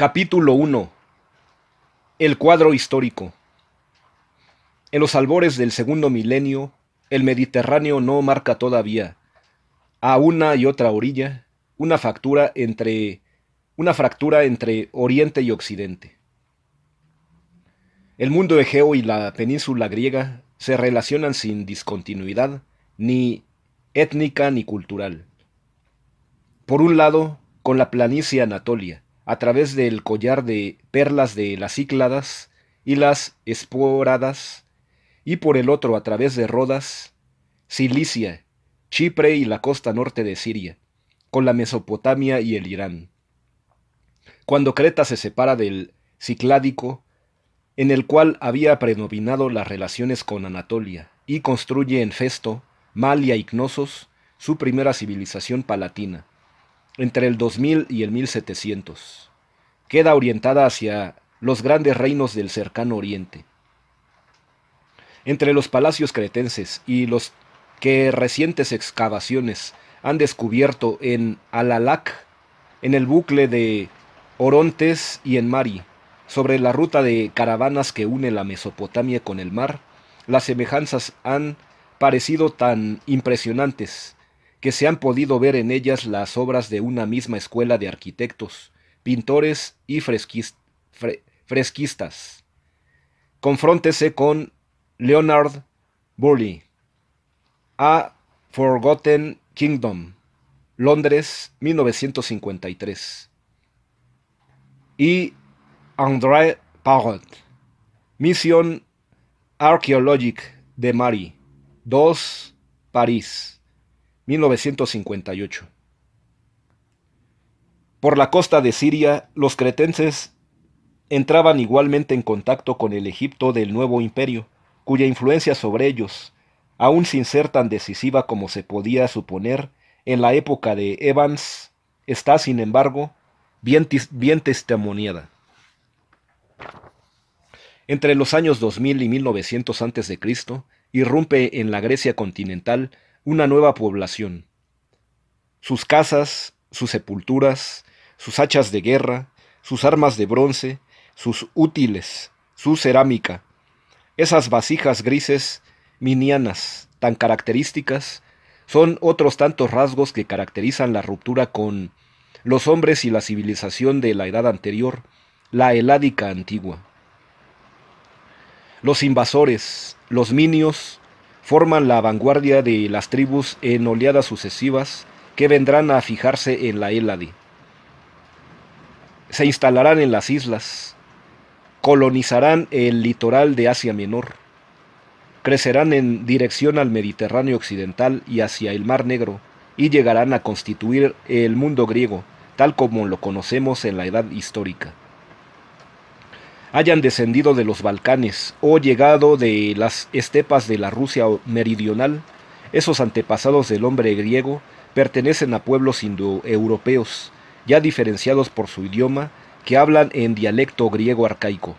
Capítulo 1. El cuadro histórico. En los albores del segundo milenio, el Mediterráneo no marca todavía, a una y otra orilla, una entre una fractura entre Oriente y Occidente. El mundo egeo y la península griega se relacionan sin discontinuidad ni étnica ni cultural. Por un lado, con la planicie anatolia, a través del collar de perlas de las cícladas y las esporadas, y por el otro a través de Rodas, Cilicia, Chipre y la costa norte de Siria, con la Mesopotamia y el Irán. Cuando Creta se separa del Cicládico, en el cual había predominado las relaciones con Anatolia, y construye en Festo, Malia y su primera civilización palatina, entre el 2000 y el 1700. Queda orientada hacia los grandes reinos del cercano oriente. Entre los palacios cretenses y los que recientes excavaciones han descubierto en Alalac, en el bucle de Orontes y en Mari, sobre la ruta de caravanas que une la Mesopotamia con el mar, las semejanzas han parecido tan impresionantes que se han podido ver en ellas las obras de una misma escuela de arquitectos, pintores y fresquistas. Confróntese con Leonard Burley. A Forgotten Kingdom, Londres, 1953. Y André Parrot, Mission Archaeologique de Marie, 2, París. 1958. Por la costa de Siria, los cretenses entraban igualmente en contacto con el Egipto del nuevo imperio, cuya influencia sobre ellos, aún sin ser tan decisiva como se podía suponer en la época de Evans, está, sin embargo, bien, bien testimoniada. Entre los años 2000 y 1900 a.C., irrumpe en la Grecia continental una nueva población. Sus casas, sus sepulturas, sus hachas de guerra, sus armas de bronce, sus útiles, su cerámica, esas vasijas grises minianas tan características, son otros tantos rasgos que caracterizan la ruptura con los hombres y la civilización de la edad anterior, la heládica antigua. Los invasores, los minios, forman la vanguardia de las tribus en oleadas sucesivas que vendrán a fijarse en la Hélade. Se instalarán en las islas, colonizarán el litoral de Asia Menor, crecerán en dirección al Mediterráneo Occidental y hacia el Mar Negro, y llegarán a constituir el mundo griego, tal como lo conocemos en la Edad Histórica hayan descendido de los Balcanes o llegado de las estepas de la Rusia meridional, esos antepasados del hombre griego pertenecen a pueblos indoeuropeos, ya diferenciados por su idioma, que hablan en dialecto griego arcaico.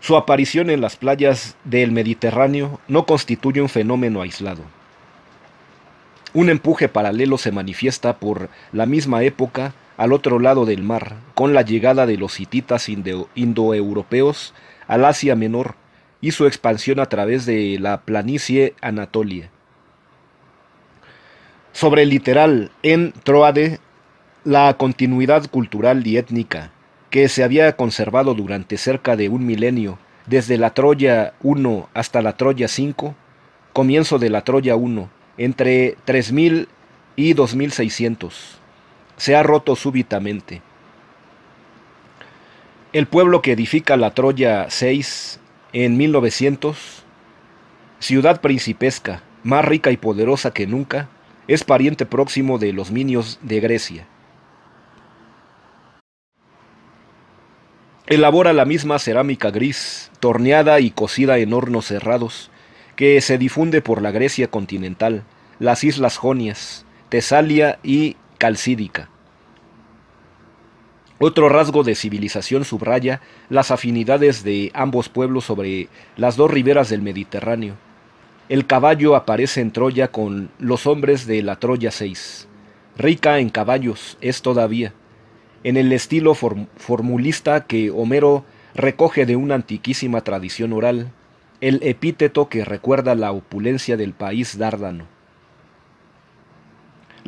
Su aparición en las playas del Mediterráneo no constituye un fenómeno aislado. Un empuje paralelo se manifiesta por la misma época al otro lado del mar, con la llegada de los hititas indoeuropeos al Asia Menor y su expansión a través de la planicie Anatolia. Sobre el literal en Troade, la continuidad cultural y étnica, que se había conservado durante cerca de un milenio, desde la Troya 1 hasta la Troya 5, comienzo de la Troya 1, entre 3000 y 2600 se ha roto súbitamente. El pueblo que edifica la Troya 6 en 1900, ciudad principesca, más rica y poderosa que nunca, es pariente próximo de los minios de Grecia. Elabora la misma cerámica gris, torneada y cocida en hornos cerrados, que se difunde por la Grecia continental, las islas Jonias, Tesalia y calcídica. Otro rasgo de civilización subraya las afinidades de ambos pueblos sobre las dos riberas del Mediterráneo. El caballo aparece en Troya con los hombres de la Troya VI. Rica en caballos es todavía, en el estilo formulista que Homero recoge de una antiquísima tradición oral, el epíteto que recuerda la opulencia del país dárdano.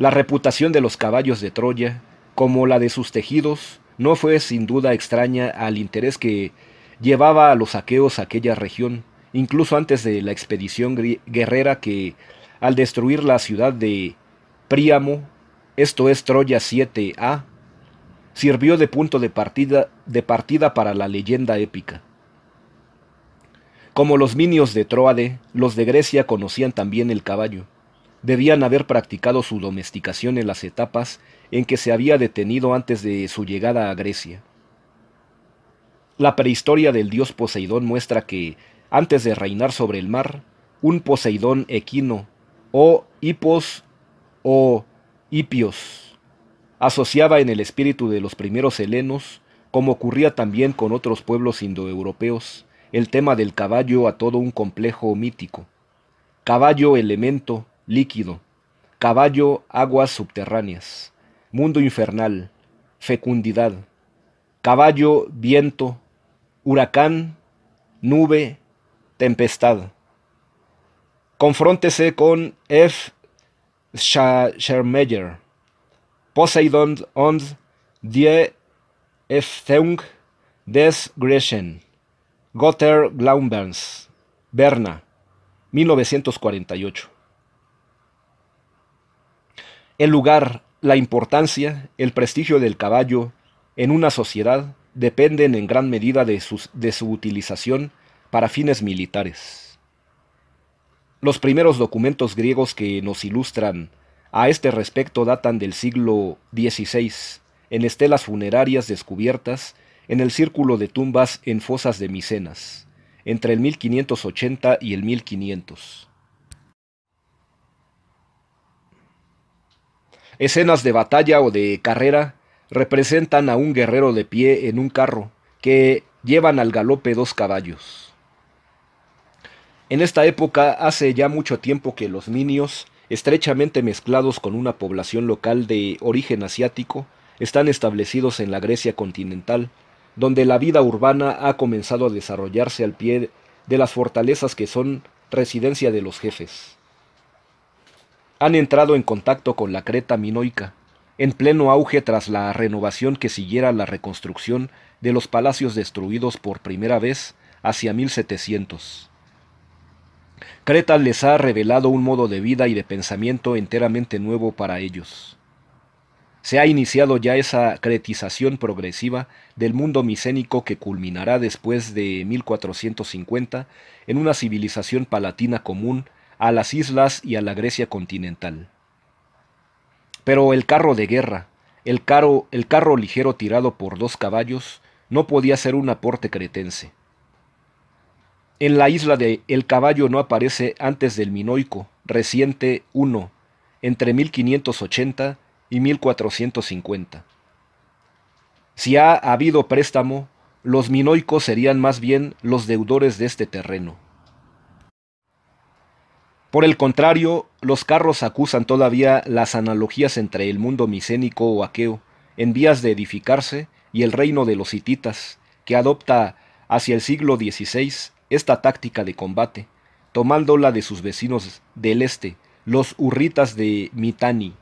La reputación de los caballos de Troya, como la de sus tejidos, no fue sin duda extraña al interés que llevaba a los aqueos a aquella región, incluso antes de la expedición guerrera que, al destruir la ciudad de Príamo, esto es Troya 7a, sirvió de punto de partida, de partida para la leyenda épica. Como los minios de Troade, los de Grecia conocían también el caballo, debían haber practicado su domesticación en las etapas en que se había detenido antes de su llegada a Grecia. La prehistoria del dios Poseidón muestra que, antes de reinar sobre el mar, un Poseidón equino, o hipos o hipios, asociaba en el espíritu de los primeros helenos, como ocurría también con otros pueblos indoeuropeos, el tema del caballo a todo un complejo mítico. Caballo elemento, líquido, caballo, aguas subterráneas, mundo infernal, fecundidad, caballo, viento, huracán, nube, tempestad. Confróntese con F. Schermeyer, Poseidon und die Efteung des Greschen, Gotter Berna, 1948 el lugar, la importancia, el prestigio del caballo en una sociedad dependen en gran medida de, de su utilización para fines militares. Los primeros documentos griegos que nos ilustran a este respecto datan del siglo XVI, en estelas funerarias descubiertas en el círculo de tumbas en fosas de Micenas, entre el 1580 y el 1500. Escenas de batalla o de carrera representan a un guerrero de pie en un carro que llevan al galope dos caballos. En esta época hace ya mucho tiempo que los minios, estrechamente mezclados con una población local de origen asiático, están establecidos en la Grecia continental, donde la vida urbana ha comenzado a desarrollarse al pie de las fortalezas que son residencia de los jefes han entrado en contacto con la Creta minoica, en pleno auge tras la renovación que siguiera la reconstrucción de los palacios destruidos por primera vez hacia 1700. Creta les ha revelado un modo de vida y de pensamiento enteramente nuevo para ellos. Se ha iniciado ya esa cretización progresiva del mundo micénico que culminará después de 1450 en una civilización palatina común a las islas y a la Grecia continental. Pero el carro de guerra, el carro, el carro ligero tirado por dos caballos, no podía ser un aporte cretense. En la isla de El Caballo no aparece antes del Minoico, reciente 1, entre 1580 y 1450. Si ha habido préstamo, los minoicos serían más bien los deudores de este terreno. Por el contrario, los carros acusan todavía las analogías entre el mundo micénico o aqueo, en vías de edificarse, y el reino de los hititas, que adopta hacia el siglo XVI esta táctica de combate, tomándola de sus vecinos del este, los hurritas de Mitanni,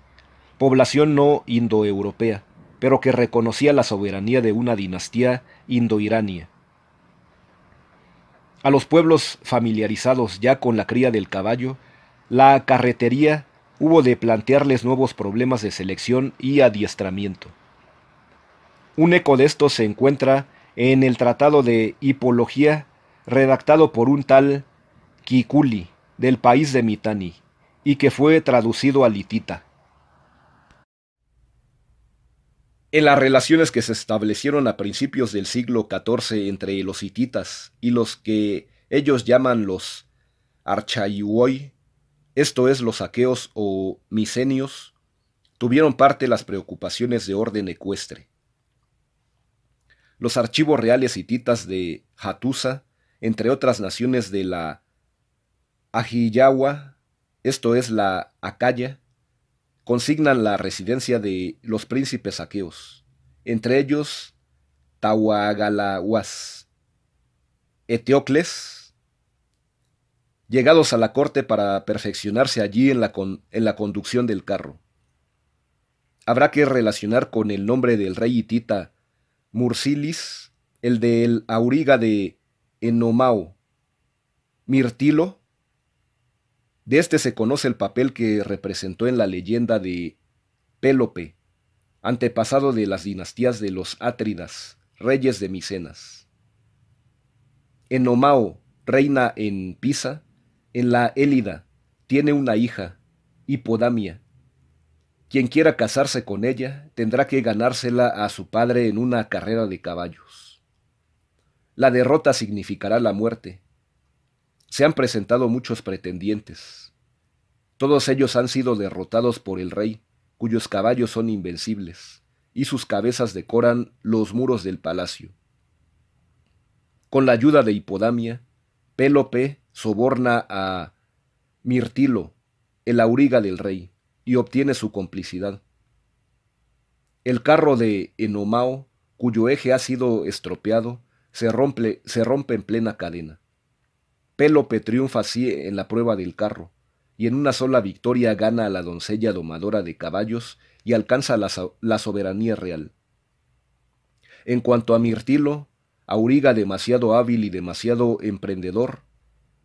población no indoeuropea, pero que reconocía la soberanía de una dinastía indoirania. A los pueblos familiarizados ya con la cría del caballo, la carretería hubo de plantearles nuevos problemas de selección y adiestramiento. Un eco de esto se encuentra en el Tratado de Hipología, redactado por un tal Kikuli, del país de Mitani, y que fue traducido a litita. En las relaciones que se establecieron a principios del siglo XIV entre los hititas y los que ellos llaman los archaiuoi, esto es los aqueos o micenios, tuvieron parte las preocupaciones de orden ecuestre. Los archivos reales hititas de Hatusa, entre otras naciones de la Ajiyawa, esto es la Acaya, consignan la residencia de los príncipes aqueos, entre ellos Tawagalawas, Eteocles, llegados a la corte para perfeccionarse allí en la, en la conducción del carro. Habrá que relacionar con el nombre del rey hitita Mursilis, el del auriga de Enomao, Mirtilo, de este se conoce el papel que representó en la leyenda de Pélope, antepasado de las dinastías de los Átridas, reyes de Micenas. Omao, reina en Pisa, en la Élida, tiene una hija, Hipodamia. Quien quiera casarse con ella tendrá que ganársela a su padre en una carrera de caballos. La derrota significará la muerte, se han presentado muchos pretendientes. Todos ellos han sido derrotados por el rey, cuyos caballos son invencibles, y sus cabezas decoran los muros del palacio. Con la ayuda de Hipodamia, Pélope soborna a Mirtilo, el auriga del rey, y obtiene su complicidad. El carro de Enomao, cuyo eje ha sido estropeado, se rompe, se rompe en plena cadena. Pélope triunfa así en la prueba del carro, y en una sola victoria gana a la doncella domadora de caballos y alcanza la, soberanía real. En cuanto a Mirtilo, auriga demasiado hábil y demasiado emprendedor,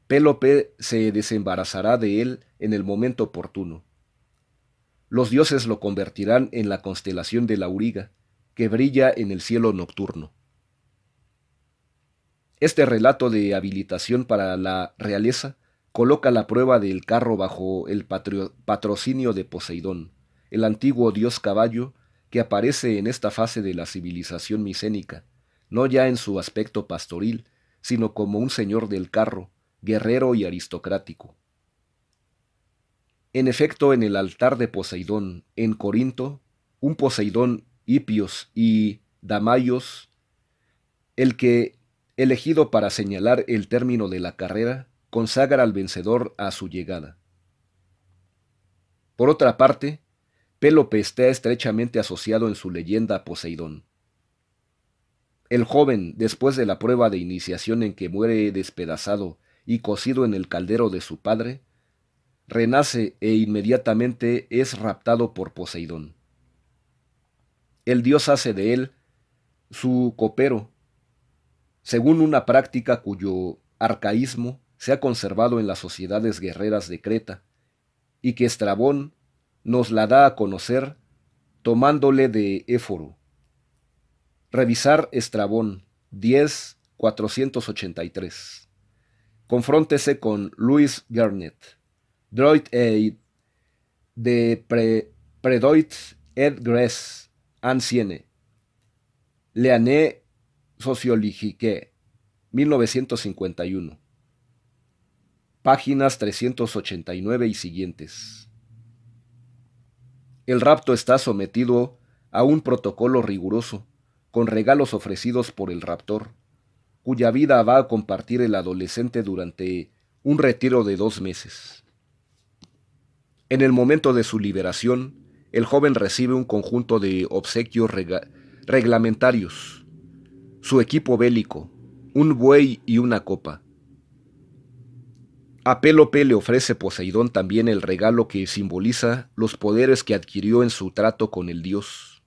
Pélope se desembarazará de él en el momento oportuno. Los dioses lo convertirán en la constelación de la auriga, que brilla en el cielo nocturno. Este relato de habilitación para la realeza coloca la prueba del carro bajo el patrocinio de Poseidón, el antiguo dios caballo que aparece en esta fase de la civilización micénica, no ya en su aspecto pastoril, sino como un señor del carro, guerrero y aristocrático. En efecto, en el altar de Poseidón, en Corinto, un Poseidón Hipios y Damayos, el que elegido para señalar el término de la carrera, consagra al vencedor a su llegada. Por otra parte, Pélope está estrechamente asociado en su leyenda a Poseidón. El joven, después de la prueba de iniciación en que muere despedazado y cocido en el caldero de su padre, renace e inmediatamente es raptado por Poseidón. El dios hace de él su copero según una práctica cuyo arcaísmo se ha conservado en las sociedades guerreras de Creta, y que Estrabón nos la da a conocer tomándole de Éforo. Revisar Estrabón 10 483. Confróntese con Louis Garnet, Droit et de Pre, Predoit et Gress, Ancienne, Leané Ligique, 1951. Páginas 389 y siguientes. El rapto está sometido a un protocolo riguroso, con regalos ofrecidos por el raptor, cuya vida va a compartir el adolescente durante un retiro de dos meses. En el momento de su liberación, el joven recibe un conjunto de obsequios reglamentarios su equipo bélico, un buey y una copa. A Pélope le ofrece Poseidón también el regalo que simboliza los poderes que adquirió en su trato con el dios,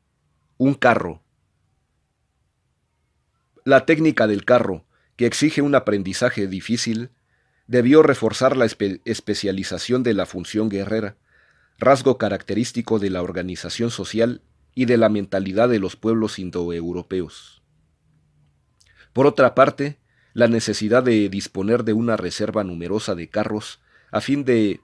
un carro. La técnica del carro, que exige un aprendizaje difícil, debió reforzar la especialización de la función guerrera, rasgo característico de la organización social y de la mentalidad de los pueblos indoeuropeos. Por otra parte, la necesidad de disponer de una reserva numerosa de carros a fin de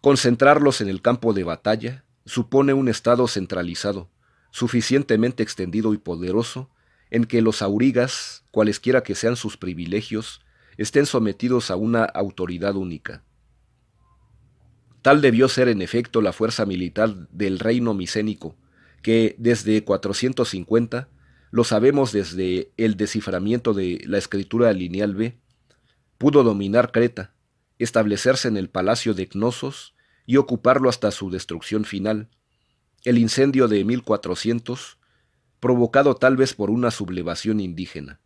concentrarlos en el campo de batalla supone un Estado centralizado, suficientemente extendido y poderoso, en que los aurigas, cualesquiera que sean sus privilegios, estén sometidos a una autoridad única. Tal debió ser en efecto la fuerza militar del reino micénico, que desde 450 lo sabemos desde el desciframiento de la escritura lineal B, pudo dominar Creta, establecerse en el palacio de Cnosos y ocuparlo hasta su destrucción final. El incendio de 1400, provocado tal vez por una sublevación indígena.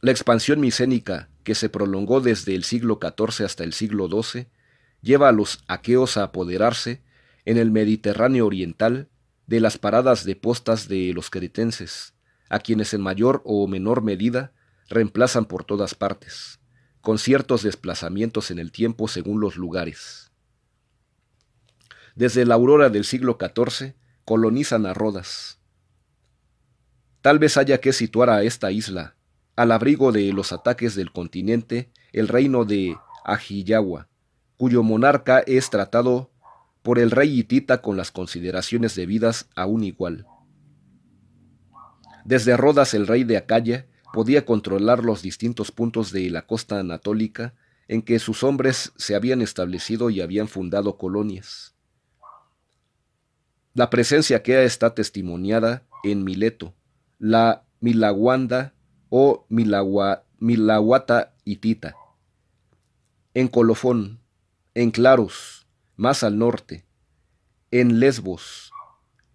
La expansión micénica, que se prolongó desde el siglo XIV hasta el siglo XII, lleva a los aqueos a apoderarse, en el Mediterráneo oriental, de las paradas de postas de los queritenses, a quienes en mayor o menor medida reemplazan por todas partes, con ciertos desplazamientos en el tiempo según los lugares. Desde la aurora del siglo XIV colonizan a Rodas. Tal vez haya que situar a esta isla, al abrigo de los ataques del continente, el reino de Ajiyawa, cuyo monarca es tratado por el rey hitita con las consideraciones debidas a un igual. Desde Rodas el rey de Acaya podía controlar los distintos puntos de la costa anatólica en que sus hombres se habían establecido y habían fundado colonias. La presencia que está testimoniada en Mileto, la Milaguanda o Milaguata hitita, en Colofón, en Claros, más al norte, en Lesbos,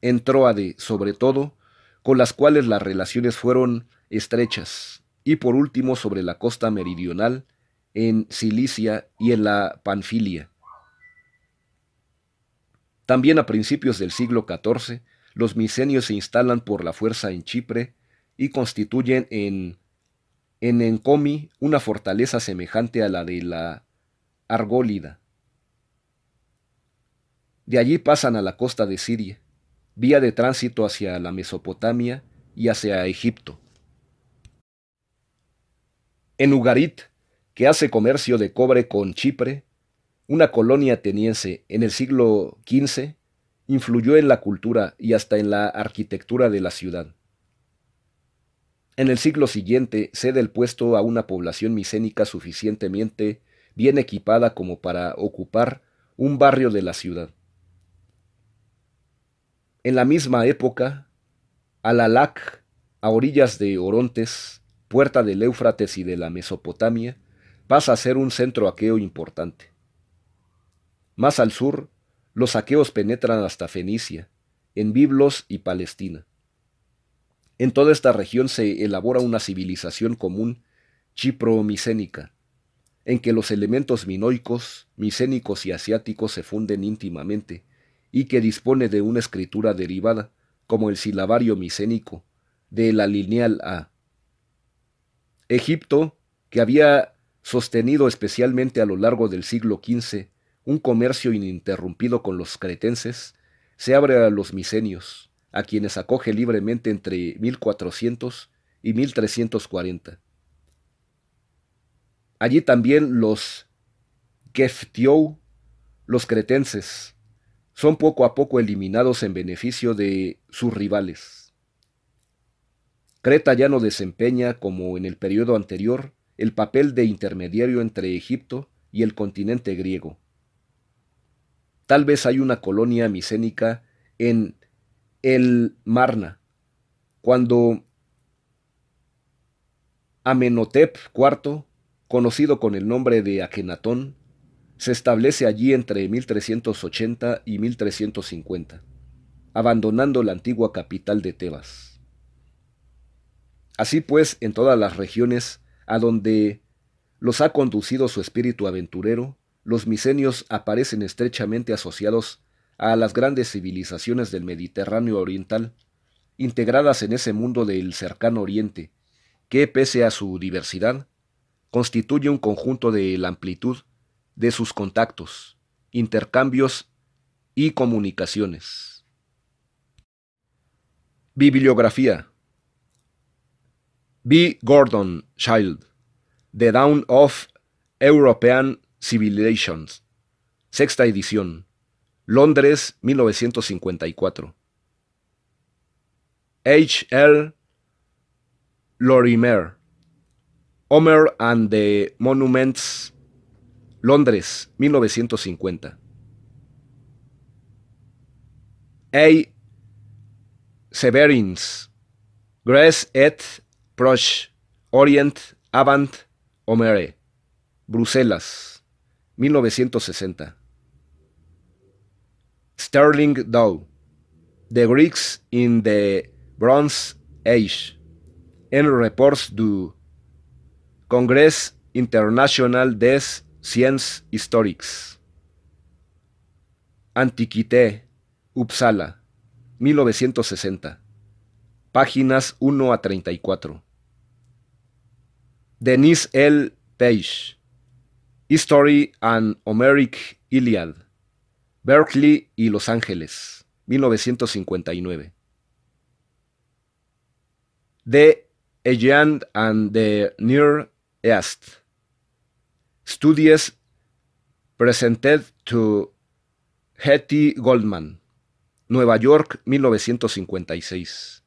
en Troade sobre todo, con las cuales las relaciones fueron estrechas, y por último sobre la costa meridional, en Cilicia y en la Panfilia. También a principios del siglo XIV, los misenios se instalan por la fuerza en Chipre y constituyen en, en Encomi una fortaleza semejante a la de la Argólida. De allí pasan a la costa de Siria, vía de tránsito hacia la Mesopotamia y hacia Egipto. En Ugarit, que hace comercio de cobre con Chipre, una colonia ateniense en el siglo XV, influyó en la cultura y hasta en la arquitectura de la ciudad. En el siglo siguiente cede el puesto a una población micénica suficientemente bien equipada como para ocupar un barrio de la ciudad. En la misma época, Alalac, a orillas de Orontes, puerta del Éufrates y de la Mesopotamia, pasa a ser un centro aqueo importante. Más al sur, los aqueos penetran hasta Fenicia, en Biblos y Palestina. En toda esta región se elabora una civilización común chipro-micénica, en que los elementos minoicos, micénicos y asiáticos se funden íntimamente, y que dispone de una escritura derivada, como el silabario micénico, de la lineal A. Egipto, que había sostenido especialmente a lo largo del siglo XV un comercio ininterrumpido con los cretenses, se abre a los micenios, a quienes acoge libremente entre 1400 y 1340. Allí también los Keftiou, los cretenses, son poco a poco eliminados en beneficio de sus rivales. Creta ya no desempeña, como en el periodo anterior, el papel de intermediario entre Egipto y el continente griego. Tal vez hay una colonia micénica en el Marna, cuando Amenhotep IV, conocido con el nombre de Akenatón, se establece allí entre 1380 y 1350, abandonando la antigua capital de Tebas. Así pues, en todas las regiones a donde los ha conducido su espíritu aventurero, los misenios aparecen estrechamente asociados a las grandes civilizaciones del Mediterráneo oriental, integradas en ese mundo del cercano oriente, que, pese a su diversidad, constituye un conjunto de la amplitud de sus contactos, intercambios y comunicaciones. Bibliografía. B. Gordon Child, The Down of European Civilizations, sexta edición, Londres, 1954. H. L. Lorimer, Homer and the Monuments Londres, 1950. A. Severins, Grace et Proche, Orient Avant Homere, Bruselas, 1960. Sterling Dow, The Greeks in the Bronze Age, en Reports du Congrès International des Science Historics, Antiquité, Uppsala, 1960. Páginas 1 a 34. Denise L. Page. History and Homeric Iliad. Berkeley y Los Ángeles, 1959. De Aegean and the Near East. Studies Presented to Hetty Goldman, Nueva York, 1956.